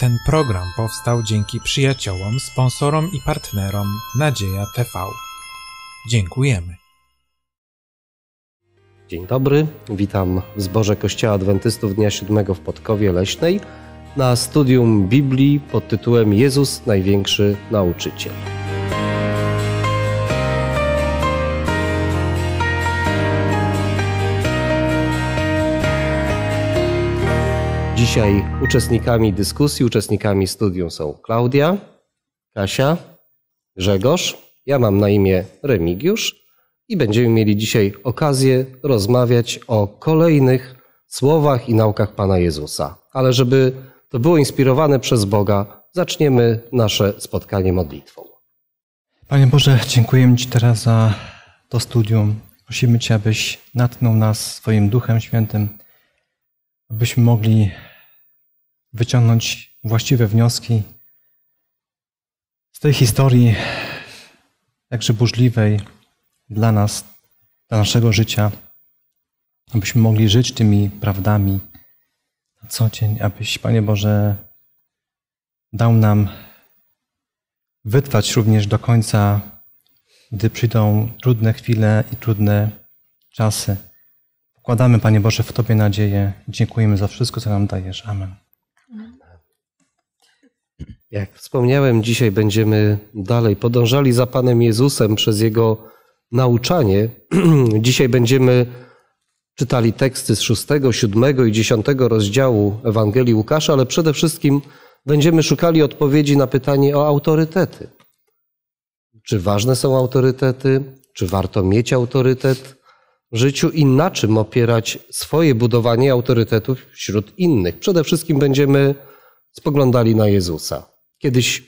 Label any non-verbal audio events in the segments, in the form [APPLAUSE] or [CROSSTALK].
Ten program powstał dzięki przyjaciołom, sponsorom i partnerom Nadzieja TV. Dziękujemy. Dzień dobry, witam w zborze Kościoła Adwentystów Dnia Siódmego w Podkowie Leśnej na studium Biblii pod tytułem Jezus Największy Nauczyciel. Dzisiaj uczestnikami dyskusji, uczestnikami studium są Klaudia, Kasia, Grzegorz, ja mam na imię Remigiusz i będziemy mieli dzisiaj okazję rozmawiać o kolejnych słowach i naukach Pana Jezusa. Ale żeby to było inspirowane przez Boga, zaczniemy nasze spotkanie modlitwą. Panie Boże, dziękujemy Ci teraz za to studium. Prosimy Cię, abyś natknął nas swoim Duchem Świętym, abyśmy mogli wyciągnąć właściwe wnioski z tej historii, jakże burzliwej dla nas, dla naszego życia, abyśmy mogli żyć tymi prawdami na co dzień, abyś, Panie Boże, dał nam wytrwać również do końca, gdy przyjdą trudne chwile i trudne czasy. Pokładamy, Panie Boże, w Tobie nadzieję. Dziękujemy za wszystko, co nam dajesz. Amen. Jak wspomniałem, dzisiaj będziemy dalej podążali za Panem Jezusem przez Jego nauczanie. [CLEARS THROAT] dzisiaj będziemy czytali teksty z 6, 7 i 10 rozdziału Ewangelii Łukasza, ale przede wszystkim będziemy szukali odpowiedzi na pytanie o autorytety. Czy ważne są autorytety? Czy warto mieć autorytet w życiu i na czym opierać swoje budowanie autorytetów wśród innych? Przede wszystkim będziemy spoglądali na Jezusa. Kiedyś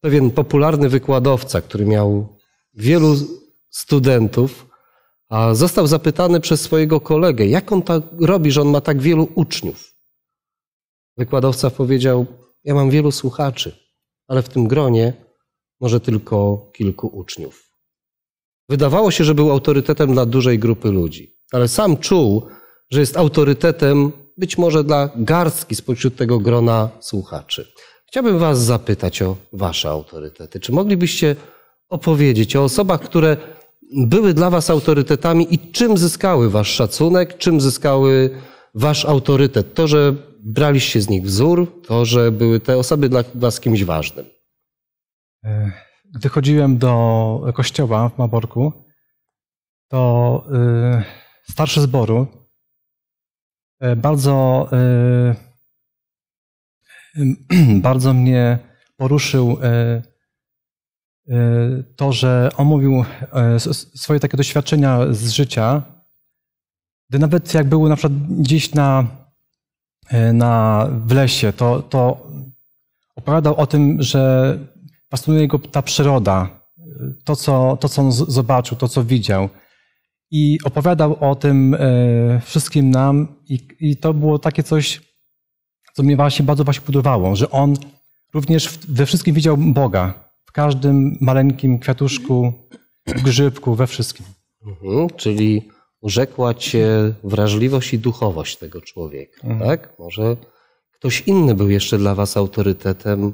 pewien popularny wykładowca, który miał wielu studentów, a został zapytany przez swojego kolegę, jak on tak robi, że on ma tak wielu uczniów. Wykładowca powiedział: Ja mam wielu słuchaczy, ale w tym gronie może tylko kilku uczniów. Wydawało się, że był autorytetem dla dużej grupy ludzi, ale sam czuł, że jest autorytetem być może dla garstki spośród tego grona słuchaczy. Chciałbym Was zapytać o Wasze autorytety. Czy moglibyście opowiedzieć o osobach, które były dla Was autorytetami i czym zyskały Wasz szacunek, czym zyskały Wasz autorytet? To, że braliście z nich wzór, to, że były te osoby dla Was kimś ważnym. E, gdy chodziłem do kościoła w Maborku, to e, starszy zboru e, bardzo [CLEARS THROAT] bardzo mnie poruszył e, e, to, że omówił e, swoje takie doświadczenia z życia, gdy nawet jak był na przykład gdzieś na, na, w lesie, to, to opowiadał o tym, że fascynuje go ta przyroda, to co, to, co on zobaczył, to, co widział. I opowiadał o tym wszystkim nam, i, i to było takie coś co mnie właśnie bardzo właśnie budowało, że on również we wszystkim widział Boga. W każdym maleńkim kwiatuszku, grzybku, we wszystkim. Mhm, czyli urzekła cię wrażliwość i duchowość tego człowieka, mhm. tak? Może ktoś inny był jeszcze dla was autorytetem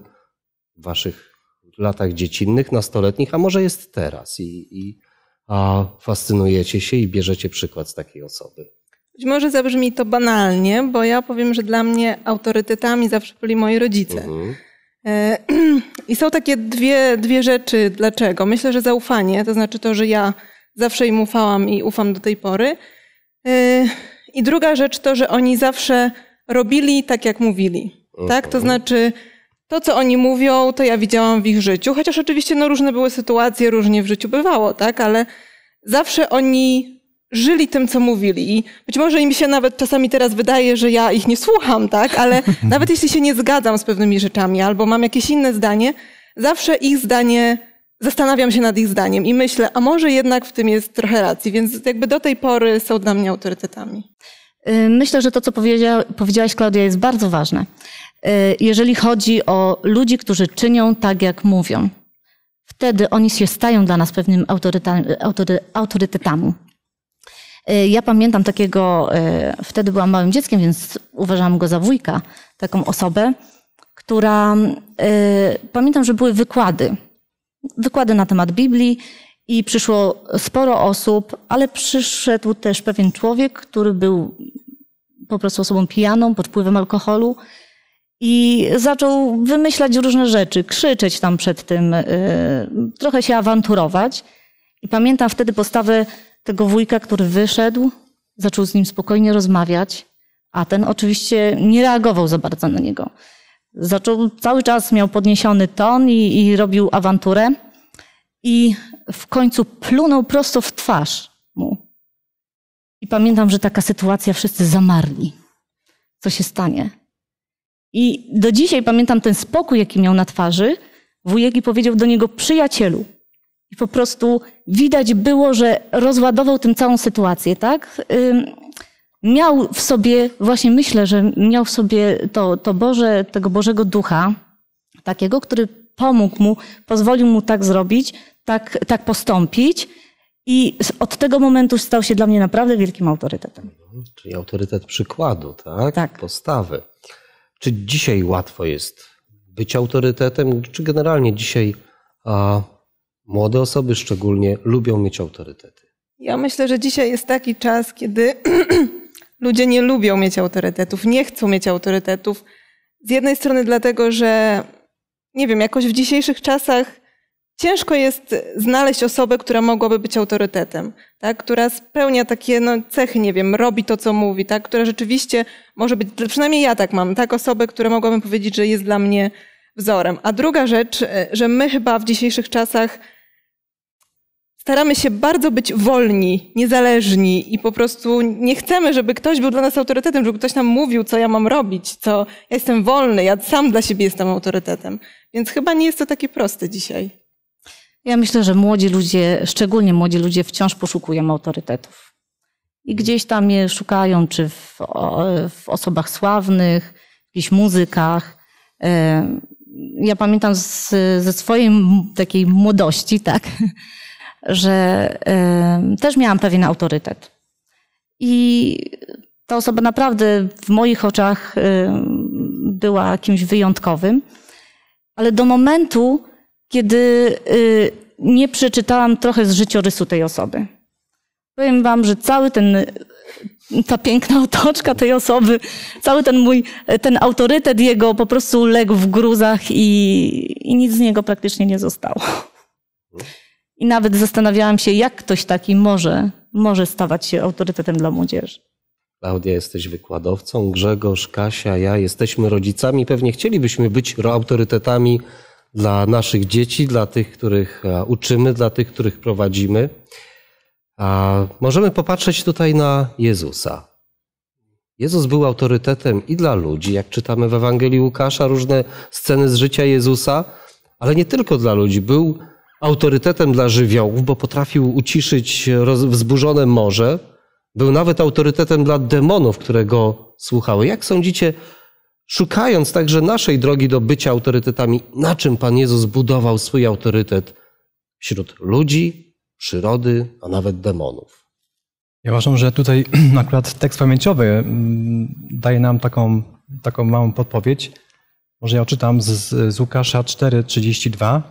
w waszych latach dziecinnych, nastoletnich, a może jest teraz i, i a fascynujecie się i bierzecie przykład z takiej osoby. Być może zabrzmi to banalnie, bo ja powiem, że dla mnie autorytetami zawsze byli moi rodzice. Mhm. E, [CLEARS THROAT] I są takie dwie, dwie rzeczy, dlaczego. Myślę, że zaufanie, to znaczy to, że ja zawsze im ufałam i ufam do tej pory. E, I druga rzecz to, że oni zawsze robili tak, jak mówili. Tak? To mhm. znaczy, to, co oni mówią, to ja widziałam w ich życiu. Chociaż oczywiście no, różne były sytuacje, różnie w życiu bywało, tak? Ale zawsze oni żyli tym, co mówili. I być może im się nawet czasami teraz wydaje, że ja ich nie słucham, tak? Ale [LAUGHS] nawet jeśli się nie zgadzam z pewnymi rzeczami albo mam jakieś inne zdanie, zawsze ich zdanie, zastanawiam się nad ich zdaniem i myślę, a może jednak w tym jest trochę racji, więc jakby do tej pory są dla mnie autorytetami. Y, myślę, że to, co powiedzia, powiedziałaś, Klaudia, jest bardzo ważne. Y, jeżeli chodzi o ludzi, którzy czynią tak, jak mówią, wtedy oni się stają dla nas pewnym autorytetami. E, ja pamiętam takiego, e, wtedy byłam małym dzieckiem, więc uważałam go za wujka, taką osobę, która, e, pamiętam, że były wykłady. Wykłady na temat Biblii i przyszło sporo osób, ale przyszedł też pewien człowiek, który był po prostu osobą pijaną, pod wpływem alkoholu i zaczął wymyślać różne rzeczy, krzyczeć tam przed tym, trochę się awanturować. I pamiętam wtedy postawę tego wujka, który wyszedł, zaczął z nim spokojnie rozmawiać, a ten oczywiście nie reagował za bardzo na niego. Zaczął, cały czas miał podniesiony ton i, i robił awanturę i w końcu plunął prosto w twarz mu. I pamiętam, że taka sytuacja wszyscy zamarli. Co się stanie? I do dzisiaj pamiętam ten spokój, jaki miał na twarzy. Wujek i powiedział do niego: Przyjacielu, i po prostu widać było, że rozładował tym całą sytuację, tak? Miał w sobie, właśnie myślę, że miał w sobie to, to Boże, tego Bożego Ducha, takiego, który pomógł mu, pozwolił mu tak zrobić, tak, tak postąpić. I od tego momentu stał się dla mnie naprawdę wielkim autorytetem. Czyli autorytet przykładu, tak? tak. Postawy. Czy dzisiaj łatwo jest być autorytetem? Czy generalnie dzisiaj a, Młode osoby szczególnie lubią mieć autorytety. Ja myślę, że dzisiaj jest taki czas, kiedy [CLEARS THROAT] ludzie nie lubią mieć autorytetów, nie chcą mieć autorytetów. Z jednej strony dlatego, że nie wiem, jakoś w dzisiejszych czasach ciężko jest znaleźć osobę, która mogłaby być autorytetem, tak? która spełnia takie no, cechy, nie wiem, robi to, co mówi, tak? która rzeczywiście może być, przynajmniej ja tak mam, tak? osobę, która mogłabym powiedzieć, że jest dla mnie wzorem. A druga rzecz, e, że my chyba w dzisiejszych czasach staramy się bardzo być wolni, niezależni i po prostu nie chcemy, żeby ktoś był dla nas autorytetem, żeby ktoś nam mówił, co ja mam robić, co ja jestem wolny, ja sam dla siebie jestem autorytetem. Więc chyba nie jest to takie proste dzisiaj. Ja myślę, że młodzi ludzie, szczególnie młodzi ludzie, wciąż poszukują autorytetów. I gdzieś tam je szukają, czy w, w osobach sławnych, w jakichś muzykach. E, ja pamiętam z, ze swojej takiej młodości, tak, że y, też miałam pewien autorytet. I ta osoba naprawdę w moich oczach y, była kimś wyjątkowym, ale do momentu, kiedy y, nie przeczytałam trochę z życiorysu tej osoby. Powiem wam, że cały ten, ta piękna otoczka tej osoby, cały ten mój, ten autorytet jego po prostu legł w gruzach i, i nic z niego praktycznie nie zostało. I nawet zastanawiałam się, jak ktoś taki może, może stawać się autorytetem dla młodzieży. Klaudia, jesteś wykładowcą, Grzegorz, Kasia, ja jesteśmy rodzicami. Pewnie chcielibyśmy być autorytetami dla naszych dzieci, dla tych, których e, uczymy, dla tych, których prowadzimy. A możemy popatrzeć tutaj na Jezusa. Jezus był autorytetem i dla ludzi, jak czytamy w Ewangelii Łukasza, różne sceny z życia Jezusa, ale nie tylko dla ludzi. Był autorytetem dla żywiołów, bo potrafił uciszyć roz, wzburzone morze. Był nawet autorytetem dla demonów, które go słuchały. Jak sądzicie, szukając także naszej drogi do bycia autorytetami, na czym Pan Jezus budował swój autorytet wśród ludzi, przyrody, a nawet demonów? Ja uważam, że tutaj [CLEARS THROAT] akurat tekst pamięciowy mm, daje nam taką, taką małą podpowiedź. Może ja odczytam z, z Łukasza 4:32.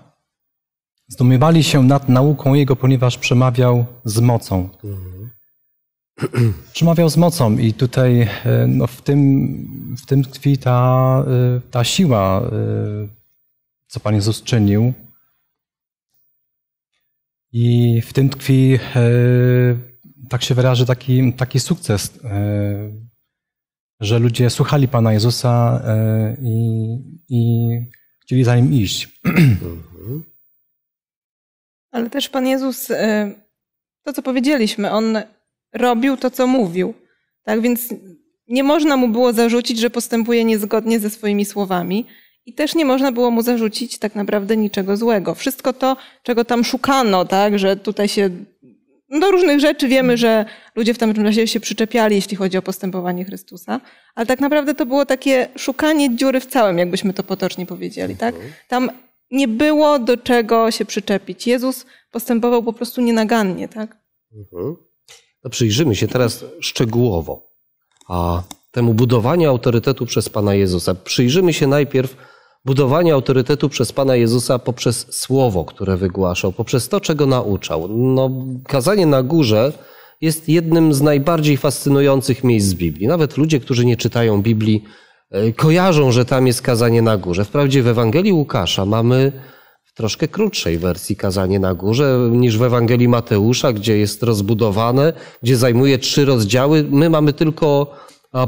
Zdumiewali się nad nauką Jego, ponieważ przemawiał z mocą. Mhm. [CLEARS THROAT] Przemawiał z mocą i tutaj e, no, w, tym, w tym tkwi ta, e, ta siła, e, co Pan Jezus czynił. I w tym tkwi, tak się wyrażę, taki, taki sukces, że ludzie słuchali Pana Jezusa i, i chcieli za Nim iść. [CLEARS THROAT] Mhm. Ale też Pan Jezus, y, to co powiedzieliśmy, on robił to, co mówił. Tak więc nie można mu było zarzucić, że postępuje niezgodnie ze swoimi słowami. I też nie można było mu zarzucić tak naprawdę niczego złego. Wszystko to, czego tam szukano, tak, że tutaj się. No, do różnych rzeczy wiemy, że ludzie w tamtym czasie się przyczepiali, jeśli chodzi o postępowanie Chrystusa, ale tak naprawdę to było takie szukanie dziury w całym, jakbyśmy to potocznie powiedzieli. Tak? Mhm. Tam nie było do czego się przyczepić. Jezus postępował po prostu nienagannie, tak? Mhm. No przyjrzymy się teraz szczegółowo a temu budowaniu autorytetu przez Pana Jezusa. Przyjrzymy się najpierw budowaniu autorytetu przez Pana Jezusa poprzez słowo, które wygłaszał, poprzez to, czego nauczał. No, kazanie na górze jest jednym z najbardziej fascynujących miejsc Biblii. Nawet ludzie, którzy nie czytają Biblii, E, kojarzą, że tam jest kazanie na górze. Wprawdzie w Ewangelii Łukasza mamy w troszkę krótszej wersji kazanie na górze niż w Ewangelii Mateusza, gdzie jest rozbudowane, gdzie zajmuje trzy rozdziały. My mamy tylko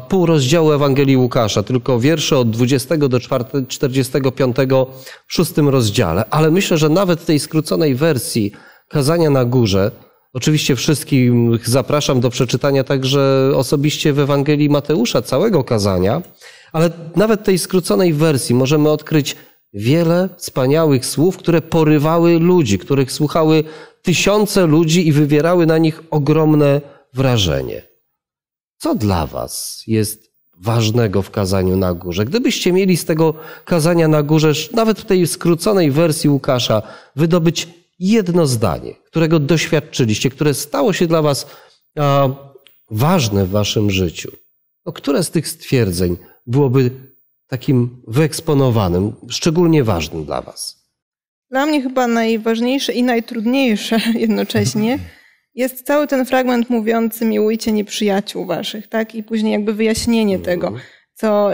pół rozdziału Ewangelii Łukasza, tylko wiersze od 20 do 45 w szóstym rozdziale. Ale myślę, że nawet w tej skróconej wersji kazania na górze, Oczywiście wszystkich zapraszam do przeczytania także osobiście w Ewangelii Mateusza, całego kazania, ale nawet tej skróconej wersji możemy odkryć wiele wspaniałych słów, które porywały ludzi, których słuchały tysiące ludzi i wywierały na nich ogromne wrażenie. Co dla Was jest ważnego w kazaniu na górze? Gdybyście mieli z tego kazania na górze, nawet w tej skróconej wersji Łukasza, wydobyć jedno zdanie, którego doświadczyliście, które stało się dla Was ważne w Waszym życiu, no, które z tych stwierdzeń byłoby takim wyeksponowanym, szczególnie ważnym dla Was? Dla mnie chyba najważniejsze i najtrudniejsze [LAUGHS] jednocześnie jest cały ten fragment mówiący miłujcie nieprzyjaciół waszych, tak? I później jakby wyjaśnienie mhm. tego, co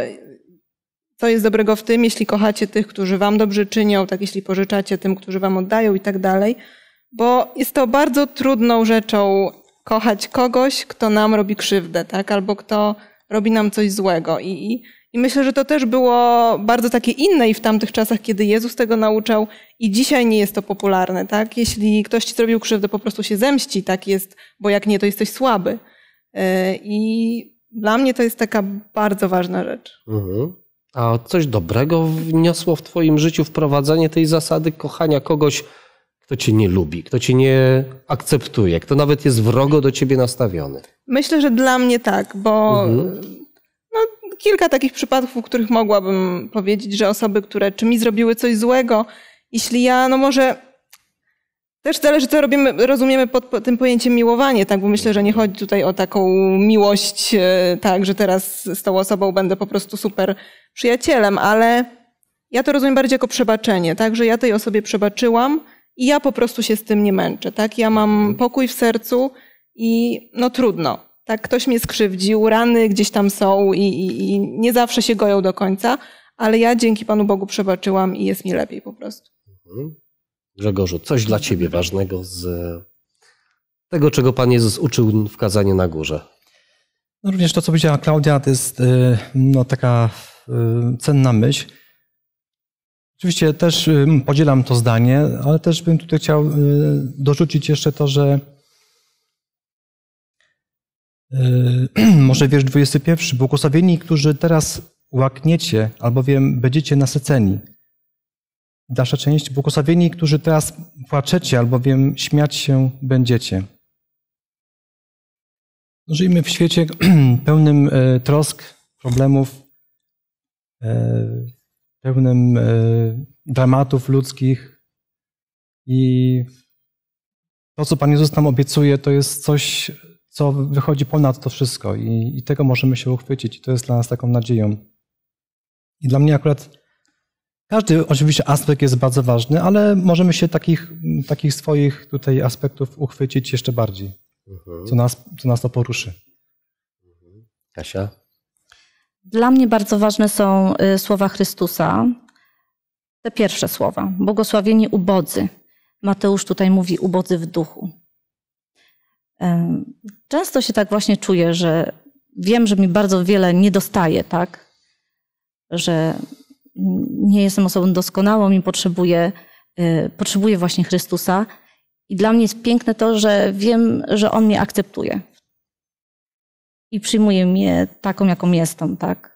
co jest dobrego w tym, jeśli kochacie tych, którzy wam dobrze czynią, tak jeśli pożyczacie tym, którzy wam oddają i tak dalej, bo jest to bardzo trudną rzeczą kochać kogoś, kto nam robi krzywdę, tak, albo kto robi nam coś złego i, i, i myślę, że to też było bardzo takie inne i w tamtych czasach, kiedy Jezus tego nauczał i dzisiaj nie jest to popularne, tak, jeśli ktoś ci zrobił krzywdę, po prostu się zemści, tak jest, bo jak nie, to jesteś słaby. Yy, I dla mnie to jest taka bardzo ważna rzecz. Mhm. A coś dobrego wniosło w Twoim życiu wprowadzenie tej zasady kochania kogoś, kto cię nie lubi, kto cię nie akceptuje, kto nawet jest wrogo do ciebie nastawiony. Myślę, że dla mnie tak, bo mhm. no, kilka takich przypadków, w których mogłabym powiedzieć, że osoby, które czy mi zrobiły coś złego, jeśli ja, no może też zależy, co robimy, rozumiemy pod, tym pojęciem miłowanie, tak? Bo myślę, że nie chodzi tutaj o taką miłość, e, tak, że teraz z tą osobą będę po prostu super przyjacielem, ale ja to rozumiem bardziej jako przebaczenie, tak? Że ja tej osobie przebaczyłam i ja po prostu się z tym nie męczę, tak? Ja mam mhm. pokój w sercu i no trudno, tak? Ktoś mnie skrzywdził, rany gdzieś tam są i, i, i nie zawsze się goją do końca, ale ja dzięki Panu Bogu przebaczyłam i jest mi lepiej po prostu. Mhm. Grzegorzu, coś dla Ciebie ważnego z tego, czego Pan Jezus uczył w kazaniu na górze. No również to, co powiedziała Klaudia, to jest y, no, taka y, cenna myśl. Oczywiście też y, podzielam to zdanie, ale też bym tutaj chciał dorzucić jeszcze to, że [CLEARS THROAT] może wiersz 21. Błogosławieni, którzy teraz łakniecie, albowiem będziecie nasyceni. Dalsza część. Błogosławieni, którzy teraz płaczecie, albowiem śmiać się będziecie. Żyjemy w świecie [CLEARS THROAT] pełnym e, trosk, problemów, e, pełnym e, dramatów ludzkich i to, co Pan Jezus nam obiecuje, to jest coś, co wychodzi ponad to wszystko i, i tego możemy się uchwycić. I to jest dla nas taką nadzieją. I dla mnie akurat każdy oczywiście aspekt jest bardzo ważny, ale możemy się takich, takich swoich tutaj aspektów uchwycić jeszcze bardziej, mhm. co, nas, co nas to poruszy. Mhm. Kasia? Dla mnie bardzo ważne są y, słowa Chrystusa. Te pierwsze słowa. Błogosławieni ubodzy. Mateusz tutaj mówi ubodzy w duchu. Często się tak właśnie czuję, że wiem, że mi bardzo wiele nie dostaje, tak? Że nie jestem osobą doskonałą i potrzebuję, y, potrzebuję właśnie Chrystusa. I dla mnie jest piękne to, że wiem, że On mnie akceptuje i przyjmuje mnie taką, jaką jestem, tak?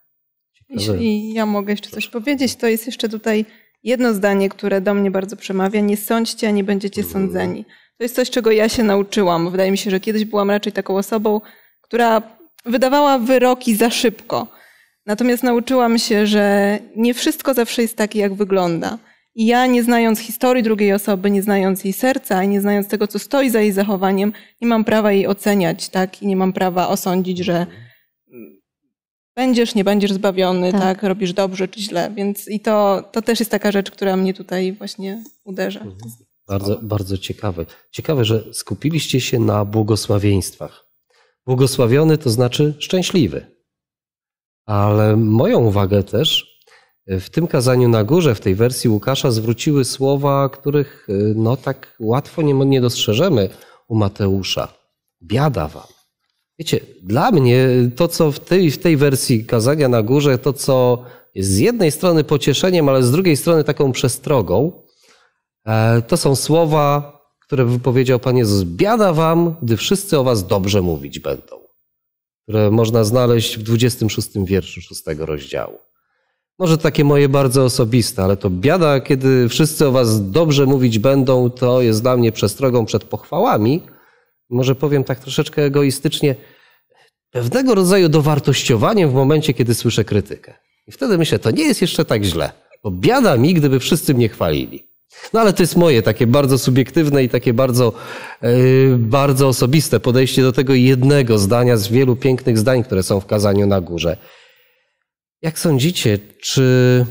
Jeśli ja mogę jeszcze coś powiedzieć, to jest jeszcze tutaj jedno zdanie, które do mnie bardzo przemawia. Nie sądźcie, a nie będziecie mm. sądzeni. To jest coś, czego ja się nauczyłam. Wydaje mi się, że kiedyś byłam raczej taką osobą, która wydawała wyroki za szybko. Natomiast nauczyłam się, że nie wszystko zawsze jest takie, jak wygląda. I ja, nie znając historii drugiej osoby, nie znając jej serca, i nie znając tego, co stoi za jej zachowaniem, nie mam prawa jej oceniać, tak? I nie mam prawa osądzić, że będziesz, nie będziesz zbawiony, tak, tak robisz dobrze czy źle. Więc i to, to też jest taka rzecz, która mnie tutaj właśnie uderza. Mhm. Bardzo, bardzo ciekawe. Ciekawe, że skupiliście się na błogosławieństwach. Błogosławiony to znaczy szczęśliwy. Ale moją uwagę też e, w tym kazaniu na górze, w tej wersji Łukasza, zwróciły słowa, których e, no tak łatwo nie, nie dostrzeżemy u Mateusza. Biada wam. Wiecie, dla mnie to, co w tej, w tej wersji kazania na górze, to, co jest z jednej strony pocieszeniem, ale z drugiej strony taką przestrogą, e, to są słowa, które wypowiedział Pan Jezus. Biada wam, gdy wszyscy o was dobrze mówić będą które można znaleźć w 26 wierszu 6 rozdziału. Może takie moje bardzo osobiste, ale to biada, kiedy wszyscy o was dobrze mówić będą, to jest dla mnie przestrogą przed pochwałami. Może powiem tak troszeczkę egoistycznie, pewnego rodzaju dowartościowaniem w momencie, kiedy słyszę krytykę. I wtedy myślę, to nie jest jeszcze tak źle, bo biada mi, gdyby wszyscy mnie chwalili. No ale to jest moje takie bardzo subiektywne i takie bardzo, e, bardzo osobiste podejście do tego jednego zdania z wielu pięknych zdań, które są w kazaniu na górze. Jak sądzicie, czy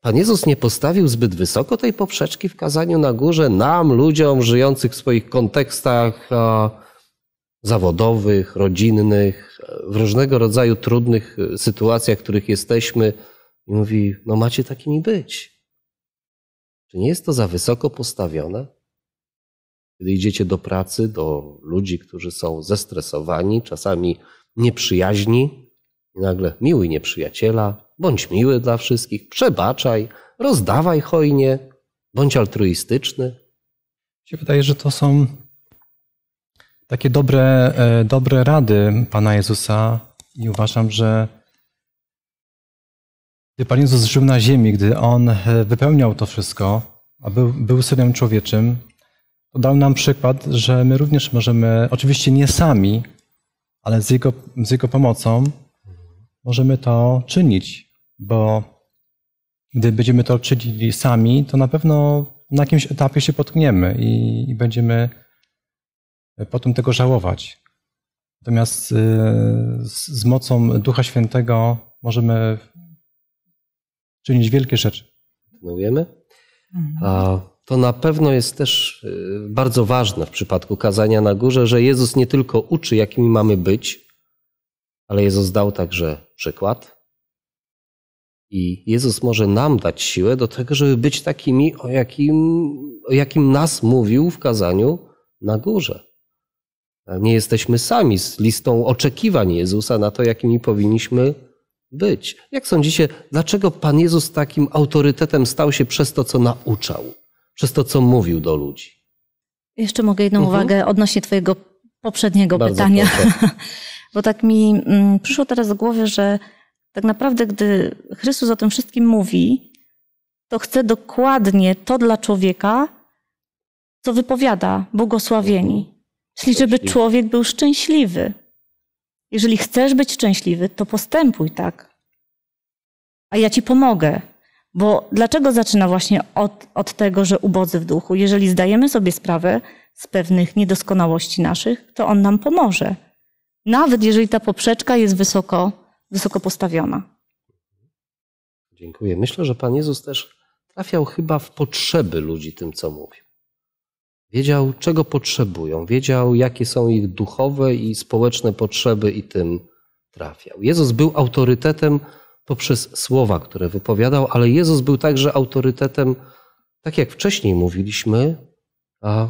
Pan Jezus nie postawił zbyt wysoko tej poprzeczki w kazaniu na górze nam, ludziom żyjących w swoich kontekstach zawodowych, rodzinnych, w różnego rodzaju trudnych e, sytuacjach, w których jesteśmy, i mówi: No, macie takimi być. Czy nie jest to za wysoko postawione? Kiedy idziecie do pracy, do ludzi, którzy są zestresowani, czasami nieprzyjaźni, i nagle miłuj nieprzyjaciela, bądź miły dla wszystkich, przebaczaj, rozdawaj hojnie, bądź altruistyczny. Się wydaje, że to są takie dobre, e, dobre rady Pana Jezusa i uważam, że gdy Pan Jezus żył na ziemi, gdy On e, wypełniał to wszystko, a był, był Synem Człowieczym, to dał nam przykład, że my również możemy, oczywiście nie sami, ale z Jego, z jego pomocą możemy to czynić, bo gdy będziemy to czynili sami, to na pewno na jakimś etapie się potkniemy i, i będziemy potem tego żałować. Natomiast e, z, z mocą Ducha Świętego możemy czynić wielkie rzeczy. Kontynuujemy? Mhm. A to na pewno jest też y, bardzo ważne w przypadku kazania na górze, że Jezus nie tylko uczy, jakimi mamy być, ale Jezus dał także przykład. I Jezus może nam dać siłę do tego, żeby być takimi, o jakim, o jakim nas mówił w kazaniu na górze. Nie jesteśmy sami z listą oczekiwań Jezusa na to, jakimi powinniśmy być. Jak sądzicie, dlaczego Pan Jezus takim autorytetem stał się przez to, co nauczał, przez to, co mówił do ludzi? Jeszcze mogę jedną mhm. uwagę odnośnie Twojego poprzedniego Bardzo pytania. [LAUGHS] Bo tak mi mm, przyszło teraz do głowy, że tak naprawdę, gdy Chrystus o tym wszystkim mówi, to chce dokładnie to dla człowieka, co wypowiada błogosławieni. Czyli żeby człowiek był szczęśliwy. Jeżeli chcesz być szczęśliwy, to postępuj tak. A ja ci pomogę. Bo dlaczego zaczyna właśnie od, od tego, że ubodzy w duchu? Jeżeli zdajemy sobie sprawę z pewnych niedoskonałości naszych, to on nam pomoże. Nawet jeżeli ta poprzeczka jest wysoko, wysoko postawiona. Dziękuję. Myślę, że Pan Jezus też trafiał chyba w potrzeby ludzi tym, co mówił. Wiedział, czego potrzebują, wiedział, jakie są ich duchowe i społeczne potrzeby, i tym trafiał. Jezus był autorytetem poprzez słowa, które wypowiadał, ale Jezus był także autorytetem, tak jak wcześniej mówiliśmy,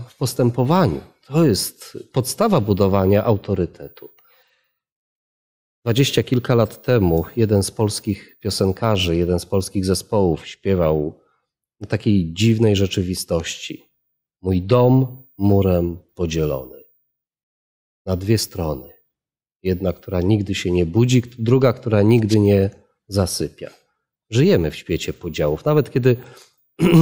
w postępowaniu. To jest podstawa budowania autorytetu. Dwadzieścia kilka lat temu jeden z polskich piosenkarzy, jeden z polskich zespołów śpiewał o takiej dziwnej rzeczywistości mój dom murem podzielony. Na dwie strony. Jedna, która nigdy się nie budzi, druga, która nigdy nie zasypia. Żyjemy w świecie podziałów. Nawet kiedy [CLEARS THROAT]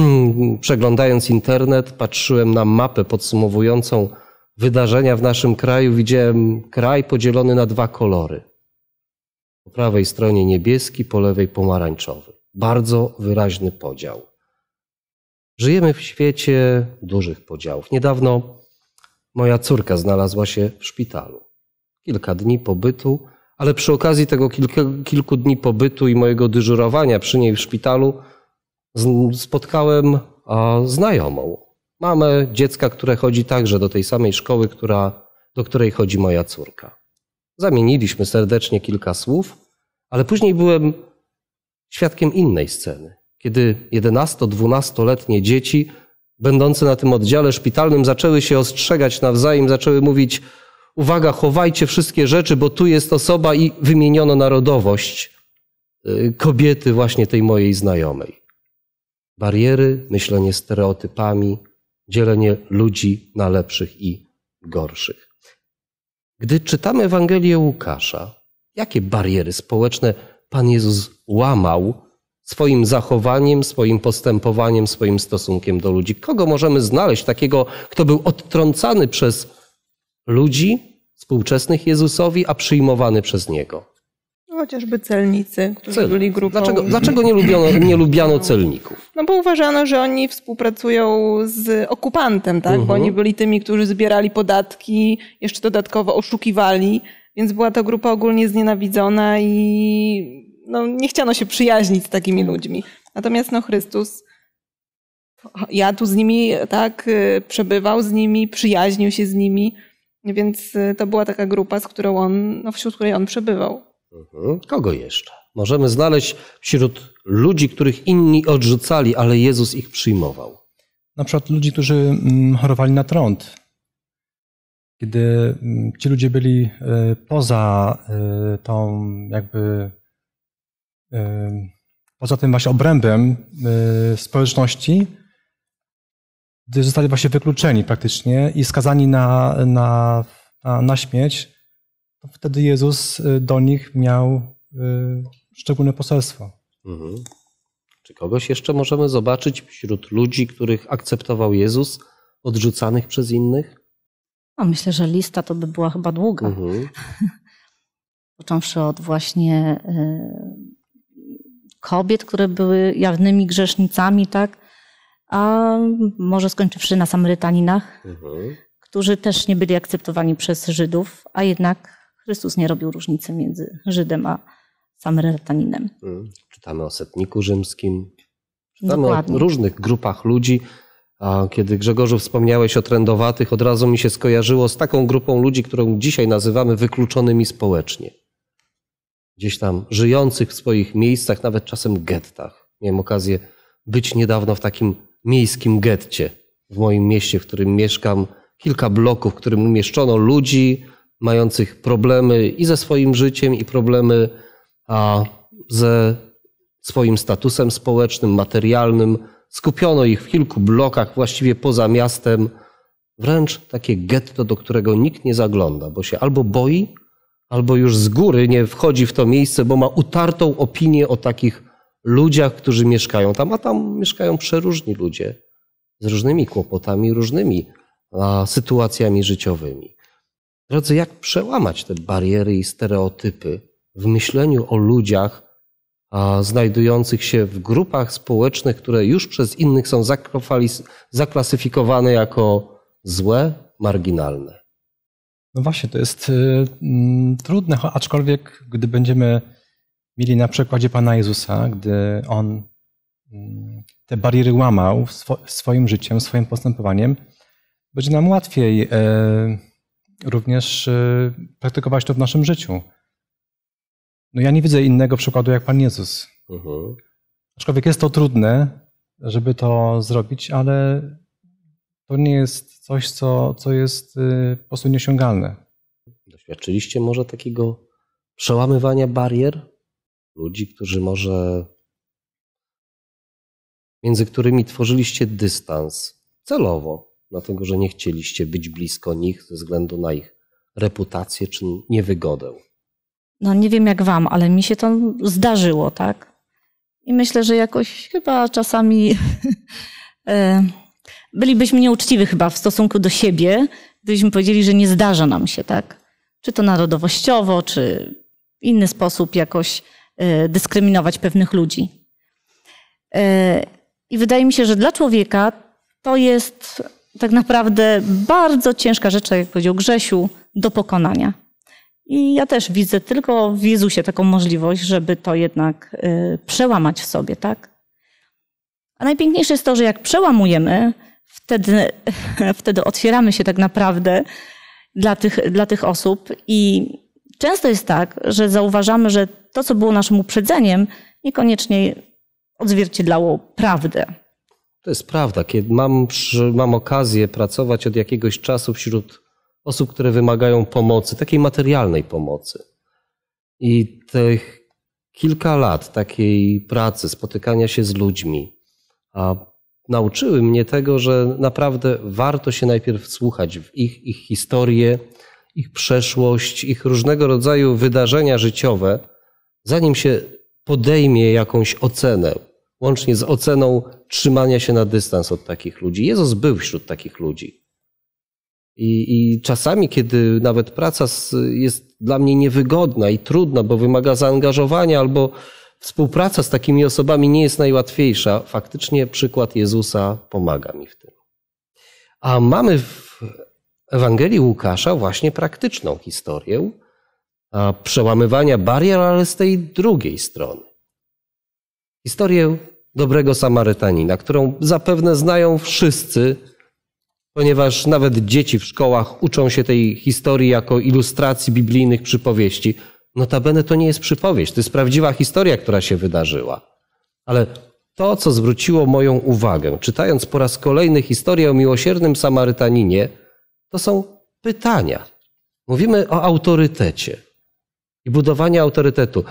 przeglądając internet, patrzyłem na mapę podsumowującą wydarzenia w naszym kraju, widziałem kraj podzielony na dwa kolory. Po prawej stronie niebieski, po lewej pomarańczowy. Bardzo wyraźny podział. Żyjemy w świecie dużych podziałów. Niedawno moja córka znalazła się w szpitalu. Kilka dni pobytu, ale przy okazji tego kilku, kilku dni pobytu i mojego dyżurowania przy niej w szpitalu spotkałem znajomą, mamę dziecka, które chodzi także do tej samej szkoły, która, do której chodzi moja córka. Zamieniliśmy serdecznie kilka słów, ale później byłem świadkiem innej sceny kiedy 11-12-letnie dzieci będące na tym oddziale szpitalnym zaczęły się ostrzegać nawzajem, zaczęły mówić: Uwaga, chowajcie wszystkie rzeczy, bo tu jest osoba i wymieniono narodowość y, kobiety, właśnie tej mojej znajomej. Bariery, myślenie stereotypami, dzielenie ludzi na lepszych i gorszych. Gdy czytamy Ewangelię Łukasza, jakie bariery społeczne Pan Jezus łamał, swoim zachowaniem, swoim postępowaniem, swoim stosunkiem do ludzi. Kogo możemy znaleźć takiego, kto był odtrącany przez ludzi współczesnych Jezusowi, a przyjmowany przez Niego? No, chociażby celnicy, którzy Cel. byli grupą... Dlaczego, dlaczego nie, lubiono, nie lubiano celników? No bo uważano, że oni współpracują z okupantem, tak? Mhm. Bo oni mhm. byli tymi, którzy zbierali podatki, jeszcze dodatkowo oszukiwali, więc była to grupa ogólnie znienawidzona i no, nie chciano się przyjaźnić z takimi tak. ludźmi. Natomiast no, Chrystus ja tu z nimi, tak, y, przebywał z nimi, przyjaźnił się z nimi, więc y, to była taka grupa, z którą on, no, wśród której on przebywał. Mhm. Kogo jeszcze? Możemy znaleźć wśród ludzi, których inni odrzucali, ale Jezus ich przyjmował. Na przykład ludzi, którzy mm, chorowali na trąd. Kiedy mm, ci ludzie byli y, poza tą jakby poza tym właśnie obrębem y, społeczności, gdy zostali właśnie wykluczeni praktycznie i skazani na, na, na, na śmierć, to wtedy Jezus y, do nich miał y, szczególne poselstwo. Mhm. Czy kogoś jeszcze możemy zobaczyć wśród ludzi, których akceptował Jezus, odrzucanych przez innych? No, myślę, że lista to by była chyba długa. Mhm. [LAUGHS] Począwszy od właśnie kobiet, które były jawnymi grzesznicami, tak? A może skończywszy na Samarytaninach, mhm. którzy też nie byli akceptowani przez Żydów, a jednak Chrystus nie robił różnicy między Żydem a Samarytaninem. Mhm. Czytamy o setniku rzymskim, czytamy Dokładnie. o różnych grupach ludzi. A kiedy Grzegorzu wspomniałeś o trendowatych, od razu mi się skojarzyło z taką grupą ludzi, którą dzisiaj nazywamy wykluczonymi społecznie gdzieś tam żyjących w swoich miejscach, nawet czasem gettach. Miałem okazję być niedawno w takim miejskim getcie w moim mieście, w którym mieszkam. Kilka bloków, w którym umieszczono ludzi mających problemy i ze swoim życiem, i problemy a, ze swoim statusem społecznym, materialnym. Skupiono ich w kilku blokach, właściwie poza miastem. Wręcz takie getto, do którego nikt nie zagląda, bo się albo boi, albo już z góry nie wchodzi w to miejsce, bo ma utartą opinię o takich ludziach, którzy mieszkają tam, a tam mieszkają przeróżni ludzie z różnymi kłopotami, różnymi sytuacjami życiowymi. Drodzy, jak przełamać te bariery i stereotypy w myśleniu o ludziach znajdujących się w grupach społecznych, które już przez innych są zaklasyfikowane jako złe, marginalne? No właśnie, to jest y, mm, trudne, aczkolwiek gdy będziemy mieli na przykładzie Pana Jezusa, gdy On mm, te bariery łamał swoim życiem, swoim postępowaniem, będzie nam łatwiej e, również e, praktykować to w naszym życiu. No ja nie widzę innego przykładu jak Pan Jezus. Mhm. Aczkolwiek jest to trudne, żeby to zrobić, ale to nie jest coś, co, co jest y, po prostu nieosiągalne. Doświadczyliście może takiego przełamywania barier ludzi, którzy może między którymi tworzyliście dystans celowo, dlatego że nie chcieliście być blisko nich ze względu na ich reputację czy niewygodę. No nie wiem jak wam, ale mi się to zdarzyło, tak? I myślę, że jakoś chyba czasami [LAUGHS] e, bylibyśmy nieuczciwi chyba w stosunku do siebie, gdybyśmy powiedzieli, że nie zdarza nam się, tak? Czy to narodowościowo, czy w inny sposób jakoś e, dyskryminować pewnych ludzi. E, I wydaje mi się, że dla człowieka to jest tak naprawdę bardzo ciężka rzecz, tak jak powiedział Grzesiu, do pokonania. I ja też widzę tylko w Jezusie taką możliwość, żeby to jednak e, przełamać w sobie, tak? A najpiękniejsze jest to, że jak przełamujemy, wtedy, [LAUGHS] wtedy otwieramy się tak naprawdę dla tych, dla tych osób i często jest tak, że zauważamy, że to, co było naszym uprzedzeniem, niekoniecznie odzwierciedlało prawdę. To jest prawda. Kiedy mam, mam okazję pracować od jakiegoś czasu wśród osób, które wymagają pomocy, takiej materialnej pomocy. I tych kilka lat takiej pracy, spotykania się z ludźmi, a nauczyły mnie tego, że naprawdę warto się najpierw słuchać w ich, ich historię, ich przeszłość, ich różnego rodzaju wydarzenia życiowe, zanim się podejmie jakąś ocenę, łącznie z oceną trzymania się na dystans od takich ludzi. Jezus był wśród takich ludzi. I, i czasami, kiedy nawet praca jest dla mnie niewygodna i trudna, bo wymaga zaangażowania albo Współpraca z takimi osobami nie jest najłatwiejsza. Faktycznie przykład Jezusa pomaga mi w tym. A mamy w Ewangelii Łukasza właśnie praktyczną historię przełamywania barier, ale z tej drugiej strony. Historię dobrego Samarytanina, którą zapewne znają wszyscy, ponieważ nawet dzieci w szkołach uczą się tej historii jako ilustracji biblijnych przypowieści. Notabene to nie jest przypowieść, to jest prawdziwa historia, która się wydarzyła. Ale to, co zwróciło moją uwagę, czytając po raz kolejny historię o miłosiernym Samarytaninie, to są pytania. Mówimy o autorytecie i budowaniu autorytetu.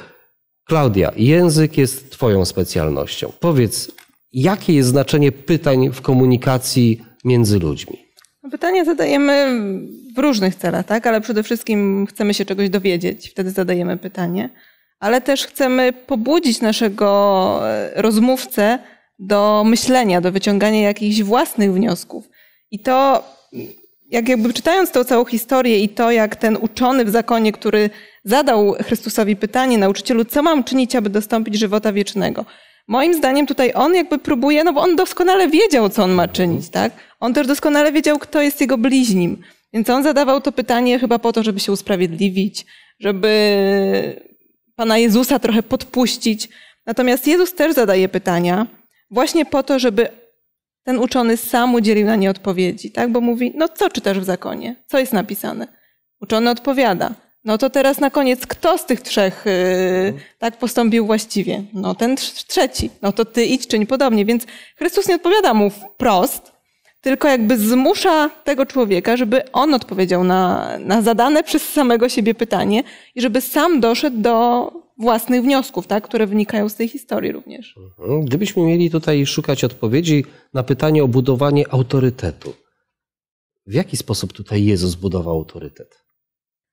Klaudia, język jest Twoją specjalnością. Powiedz, jakie jest znaczenie pytań w komunikacji między ludźmi? Pytanie zadajemy w różnych celach, tak? Ale przede wszystkim chcemy się czegoś dowiedzieć, wtedy zadajemy pytanie, ale też chcemy pobudzić naszego e, rozmówcę do myślenia, do wyciągania jakichś własnych wniosków. I to, jak jakby czytając tą całą historię i to, jak ten uczony w zakonie, który zadał Chrystusowi pytanie, nauczycielu, co mam czynić, aby dostąpić żywota wiecznego? Moim zdaniem tutaj on jakby próbuje, no bo on doskonale wiedział, co on ma mhm. czynić, tak? On też doskonale wiedział, kto jest jego bliźnim. Więc on zadawał to pytanie chyba po to, żeby się usprawiedliwić, żeby Pana Jezusa trochę podpuścić. Natomiast Jezus też zadaje pytania właśnie po to, żeby ten uczony sam udzielił na nie odpowiedzi, tak? Bo mówi, no co czytasz w zakonie? Co jest napisane? Uczony odpowiada. No to teraz na koniec, kto z tych trzech yy, tak postąpił właściwie? No ten tr- trzeci. No to ty idź, czyń podobnie. Więc Chrystus nie odpowiada mu wprost, tylko jakby zmusza tego człowieka, żeby on odpowiedział na, na zadane przez samego siebie pytanie i żeby sam doszedł do własnych wniosków, tak, które wynikają z tej historii również. Mhm. Gdybyśmy mieli tutaj szukać odpowiedzi na pytanie o budowanie autorytetu, w jaki sposób tutaj Jezus budował autorytet?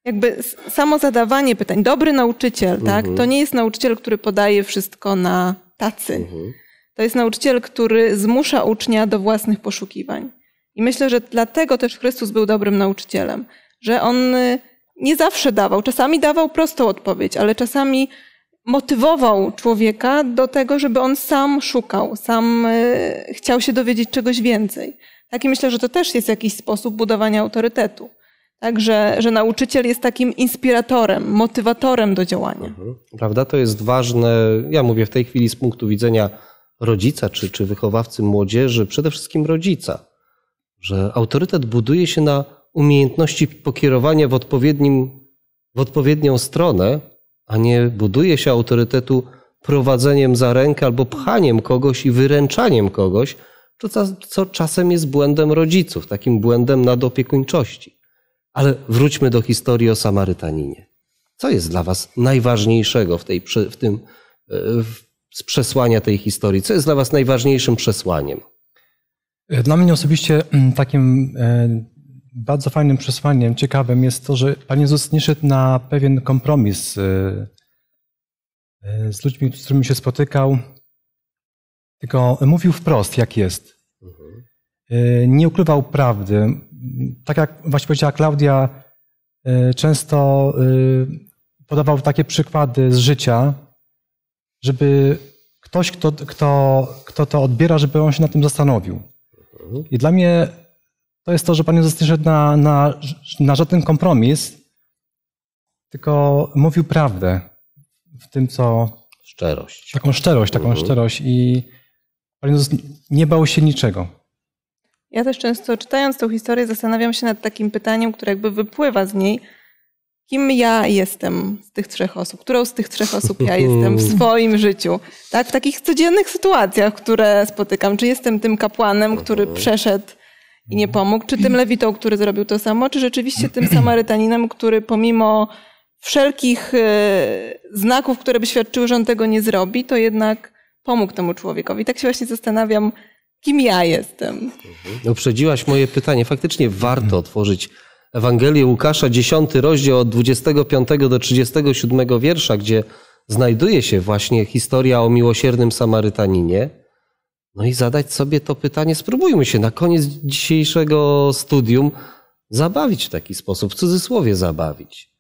jakby samo zadawanie pytań. Dobry nauczyciel, tak? mhm. tak? To nie jest nauczyciel, który podaje wszystko na tacy. Mhm. To jest nauczyciel, który zmusza ucznia do własnych poszukiwań. I myślę, że dlatego też Chrystus był dobrym nauczycielem, że on y, nie zawsze dawał. Czasami dawał prostą odpowiedź, ale czasami motywował człowieka do tego, żeby on sam szukał, sam y, chciał się dowiedzieć czegoś więcej. Tak i myślę, że to też jest jakiś sposób budowania autorytetu. Tak, że, że nauczyciel jest takim inspiratorem, motywatorem do działania. Mhm. Prawda, to jest ważne. Ja mówię w tej chwili z punktu widzenia rodzica czy, czy wychowawcy młodzieży, przede wszystkim rodzica, że autorytet buduje się na umiejętności pokierowania w, odpowiednim, w odpowiednią stronę, a nie buduje się autorytetu prowadzeniem za rękę albo pchaniem kogoś i wyręczaniem kogoś, co, co czasem jest błędem rodziców, takim błędem nadopiekuńczości. Ale wróćmy do historii o Samarytaninie. Co jest dla Was najważniejszego w, tej, w tym e, z przesłania tej historii? Co jest dla Was najważniejszym przesłaniem? E, dla mnie osobiście mm, takim e, bardzo fajnym przesłaniem, ciekawym jest to, że Pan Jezus nie szedł na pewien kompromis z ludźmi, z którymi się spotykał, tylko mówił wprost, jak jest. Mhm. Nie ukrywał prawdy tak jak właśnie powiedziała Klaudia, e, często e, podawał takie przykłady z życia, żeby ktoś, kto, kto, kto to odbiera, żeby on się na tym zastanowił. I dla mnie to jest to, że Pan Jezus nie szedł na, na, na żaden kompromis, tylko mówił prawdę w tym, co. Szczerość. Taką szczerość, taką mhm. szczerość. I Pan Jezus nie bał się niczego. Ja też często czytając tą historię zastanawiam się nad takim pytaniem, które jakby wypływa z niej. Kim ja jestem z tych trzech osób? Którą z tych trzech osób ja jestem w [LAUGHS] swoim życiu? Tak, w takich codziennych sytuacjach, które spotykam. Czy jestem tym kapłanem, który mhm. przeszedł i nie pomógł? Czy tym lewitą, który zrobił to samo? Czy rzeczywiście tym [CLEARS THROAT] Samarytaninem, który pomimo wszelkich y, znaków, które by świadczyły, że on tego nie zrobi, to jednak pomógł temu człowiekowi. tak się właśnie zastanawiam, kim ja jestem. Uprzedziłaś no, moje pytanie. Faktycznie warto otworzyć Ewangelię Łukasza, 10 rozdział od 25 do 37 wiersza, gdzie znajduje się właśnie historia o miłosiernym Samarytaninie. No i zadać sobie to pytanie. Spróbujmy się na koniec dzisiejszego studium zabawić w taki sposób, w cudzysłowie zabawić.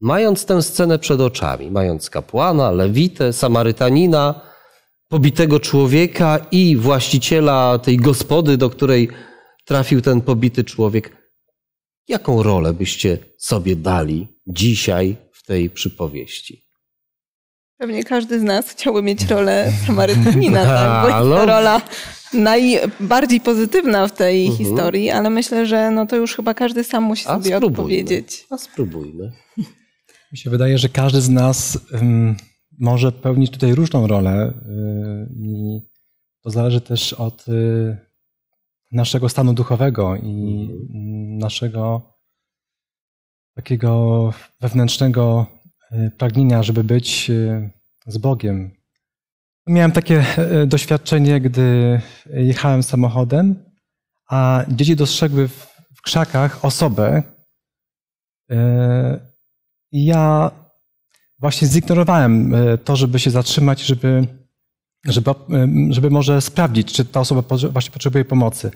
Mając tę scenę przed oczami, mając kapłana, lewitę, Samarytanina, pobitego człowieka i właściciela tej gospody, do której trafił ten pobity człowiek. Jaką rolę byście sobie dali dzisiaj w tej przypowieści? Pewnie każdy z nas chciałby mieć rolę Samarytanina, [LAUGHS] tak? bo jest to rola najbardziej pozytywna w tej mhm. historii, ale myślę, że no to już chyba każdy sam musi sobie A odpowiedzieć. A spróbujmy. Mi się wydaje, że każdy z nas um, może pełnić tutaj różną rolę y, i to zależy też od y, naszego stanu duchowego i mhm. naszego takiego wewnętrznego y, pragnienia, żeby być z Bogiem. Miałem takie e, doświadczenie, gdy jechałem samochodem, a dzieci dostrzegły w krzakach osobę. I ja właśnie zignorowałem e, to, żeby się zatrzymać, żeby, żeby, e, żeby może sprawdzić, czy ta osoba właśnie potrzebuje pomocy.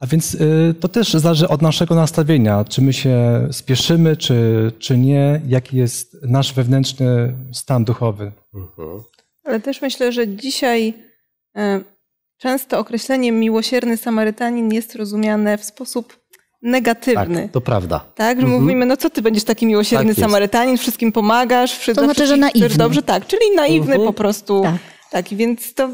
A więc e, to też zależy od naszego nastawienia, czy my się spieszymy, czy, czy nie, jaki jest nasz wewnętrzny stan duchowy. Mhm. Ale też myślę, że dzisiaj często określenie miłosierny Samarytanin jest rozumiane w sposób negatywny. Tak, to prawda. Tak, że mhm. mówimy, no co ty będziesz taki miłosierny tak Samarytanin, wszystkim pomagasz, wszystko znaczy, że naiwny. dobrze, tak, czyli naiwny mhm. po prostu. Tak. tak, więc to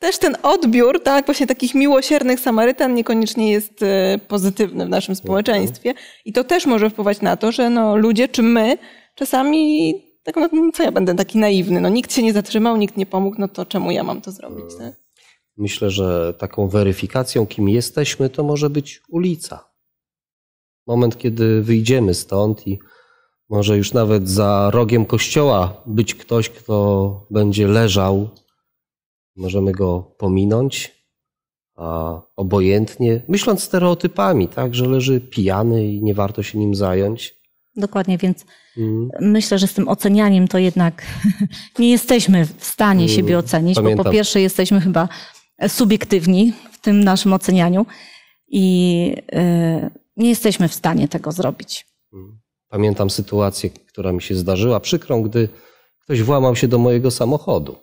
też ten odbiór, tak, właśnie takich miłosiernych Samarytan niekoniecznie jest e, pozytywny w naszym społeczeństwie mhm. i to też może wpływać na to, że no, ludzie czy my czasami tak, no, co ja będę taki naiwny, no nikt się nie zatrzymał, nikt nie pomógł, no to czemu ja mam to zrobić, mm. tak? Myślę, że taką weryfikacją, kim jesteśmy, to może być ulica moment, kiedy wyjdziemy stąd i może już nawet za rogiem kościoła być ktoś, kto będzie leżał, możemy go pominąć, a obojętnie, myśląc stereotypami, tak, że leży pijany i nie warto się nim zająć. Dokładnie, więc mm. myślę, że z tym ocenianiem to jednak [LAUGHS] nie jesteśmy w stanie mm. siebie ocenić, Pamiętam. bo po pierwsze jesteśmy chyba subiektywni w tym naszym ocenianiu i yy, nie jesteśmy w stanie tego zrobić. Mm. Pamiętam sytuację, która mi się zdarzyła, przykrą, gdy ktoś włamał się do mojego samochodu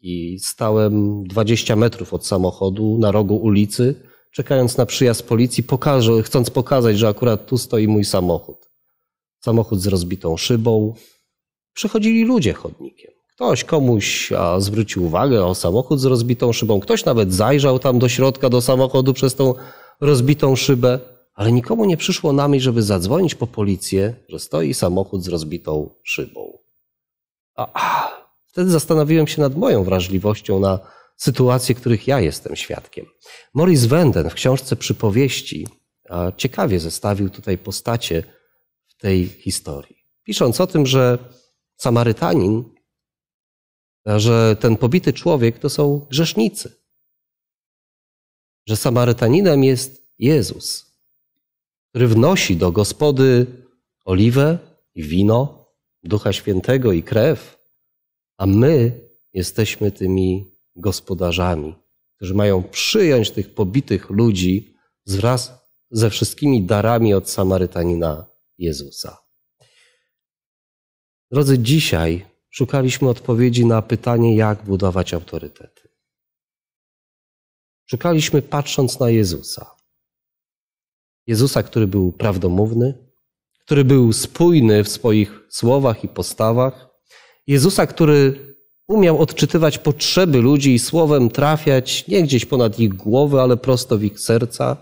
i stałem 20 metrów od samochodu na rogu ulicy, czekając na przyjazd policji, pokażę, chcąc pokazać, że akurat tu stoi mój samochód. Samochód z rozbitą szybą. Przechodzili ludzie chodnikiem. Ktoś komuś a, zwrócił uwagę o samochód z rozbitą szybą. Ktoś nawet zajrzał tam do środka, do samochodu przez tą rozbitą szybę ale nikomu nie przyszło na myśl, żeby zadzwonić po policję, że stoi samochód z rozbitą szybą. A, a, wtedy zastanowiłem się nad moją wrażliwością na sytuacje, których ja jestem świadkiem. Morris Wenden w książce Przypowieści ciekawie zestawił tutaj postacie w tej historii, pisząc o tym, że Samarytanin, że ten pobity człowiek to są grzesznicy, że Samarytaninem jest Jezus, który wnosi do gospody oliwę i wino, Ducha Świętego i krew, a my jesteśmy tymi gospodarzami, którzy mają przyjąć tych pobitych ludzi wraz ze wszystkimi darami od Samarytanina Jezusa. Drodzy, dzisiaj szukaliśmy odpowiedzi na pytanie, jak budować autorytety. Szukaliśmy patrząc na Jezusa. Jezusa, który był prawdomówny, który był spójny w swoich słowach i postawach, Jezusa, który umiał odczytywać potrzeby ludzi i słowem trafiać nie gdzieś ponad ich głowy, ale prosto w ich serca.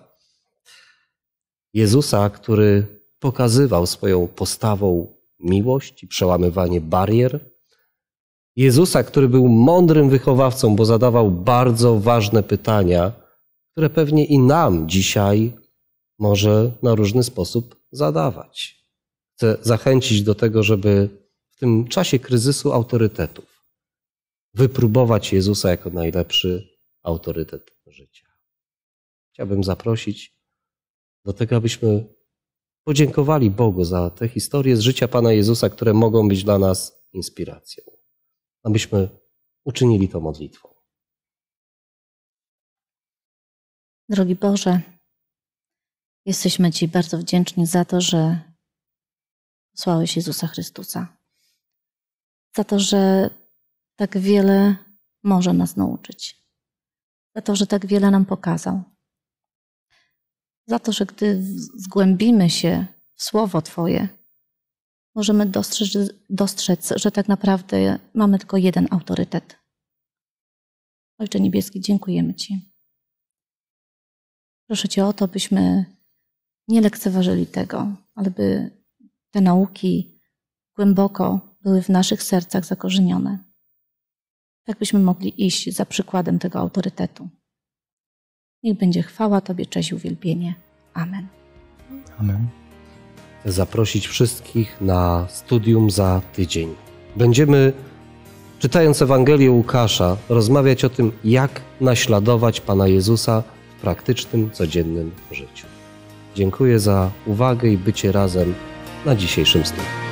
Jezusa, który pokazywał swoją postawą miłość i przełamywanie barier. Jezusa, który był mądrym wychowawcą, bo zadawał bardzo ważne pytania, które pewnie i nam dzisiaj może na różny sposób zadawać. Chcę zachęcić do tego, żeby w tym czasie kryzysu autorytetów wypróbować Jezusa jako najlepszy autorytet życia. Chciałbym zaprosić do tego, abyśmy podziękowali Bogu za te historie z życia Pana Jezusa, które mogą być dla nas inspiracją. Abyśmy uczynili to modlitwą. Drogi Boże, Jesteśmy Ci bardzo wdzięczni za to, że posłałeś Jezusa Chrystusa. Za to, że tak wiele może nas nauczyć. Za to, że tak wiele nam pokazał. Za to, że gdy zgłębimy się w Słowo Twoje, możemy dostrzec, dostrzec, że tak naprawdę mamy tylko jeden autorytet. Ojcze Niebieski, dziękujemy Ci. Proszę Cię o to, byśmy nie lekceważyli tego, ale by te nauki głęboko były w naszych sercach zakorzenione. Tak byśmy mogli iść za przykładem tego autorytetu. Niech będzie chwała Tobie, cześć, uwielbienie. Amen. Amen. Chcę zaprosić wszystkich na studium za tydzień. Będziemy, czytając Ewangelię Łukasza, rozmawiać o tym, jak naśladować Pana Jezusa w praktycznym, codziennym życiu. Dziękuję za uwagę i bycie razem na dzisiejszym stylu.